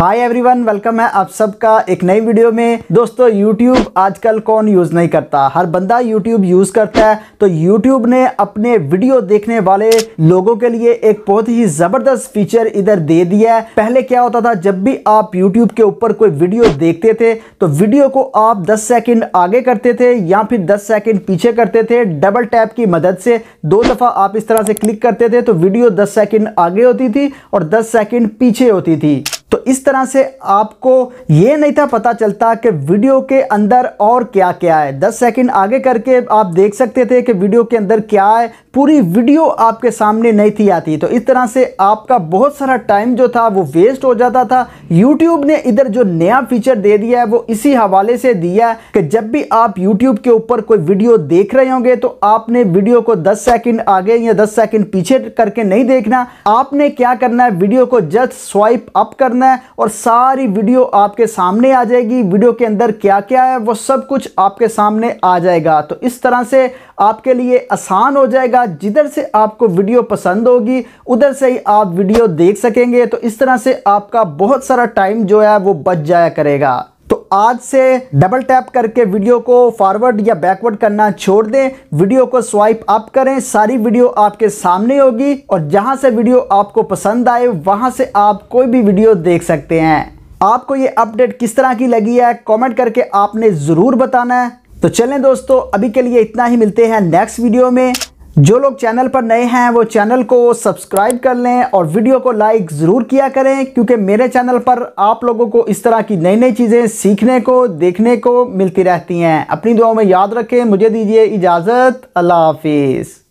hi everyone welcome है आप सबका एक नई वीडियो में दोस्तों यूट्यूब आजकल कौन यूज़ नहीं करता हर बंदा यूट्यूब यूज़ करता है तो यूट्यूब ने अपने वीडियो देखने वाले लोगों के लिए एक बहुत ही ज़बरदस्त फीचर इधर दे दिया है पहले क्या होता था जब भी आप यूट्यूब के ऊपर कोई वीडियो देखते थे तो वीडियो को आप दस सेकेंड आगे करते थे या फिर दस सेकेंड पीछे करते थे डबल टैप की मदद से दो दफ़ा आप इस तरह से क्लिक करते थे तो वीडियो दस सेकेंड आगे होती थी और दस सेकेंड पीछे होती थी तो इस तरह से आपको ये नहीं था पता चलता कि वीडियो के अंदर और क्या क्या है 10 सेकंड आगे करके आप देख सकते थे कि वीडियो के अंदर क्या है पूरी वीडियो आपके सामने नहीं थी आती तो इस तरह से आपका बहुत सारा टाइम जो था वो वेस्ट हो जाता था यूट्यूब ने इधर जो नया फीचर दे दिया है वो इसी हवाले से दिया है कि जब भी आप यूट्यूब के ऊपर कोई वीडियो देख रहे होंगे तो आपने वीडियो को दस सेकेंड आगे या दस सेकेंड पीछे करके नहीं देखना आपने क्या करना है वीडियो को जस्ट स्वाइप अप करना करना है और सारी वीडियो आपके सामने आ जाएगी वीडियो के अंदर क्या क्या है वो सब कुछ आपके सामने आ जाएगा तो इस तरह से आपके लिए आसान हो जाएगा जिधर से आपको वीडियो पसंद होगी उधर से ही आप वीडियो देख सकेंगे तो इस तरह से आपका बहुत सारा टाइम जो है वो बच जाया करेगा आज से डबल टैप करके वीडियो को फॉरवर्ड या बैकवर्ड करना छोड़ दें वीडियो को स्वाइप अप करें सारी वीडियो आपके सामने होगी और जहां से वीडियो आपको पसंद आए वहां से आप कोई भी वीडियो देख सकते हैं आपको ये अपडेट किस तरह की लगी है कमेंट करके आपने ज़रूर बताना है तो चलें दोस्तों अभी के लिए इतना ही मिलते हैं नेक्स्ट वीडियो में जो लोग चैनल पर नए हैं वो चैनल को सब्सक्राइब कर लें और वीडियो को लाइक ज़रूर किया करें क्योंकि मेरे चैनल पर आप लोगों को इस तरह की नई नई चीज़ें सीखने को देखने को मिलती रहती हैं अपनी दुआओं में याद रखें मुझे दीजिए इजाज़त अल्लाह हाफिज़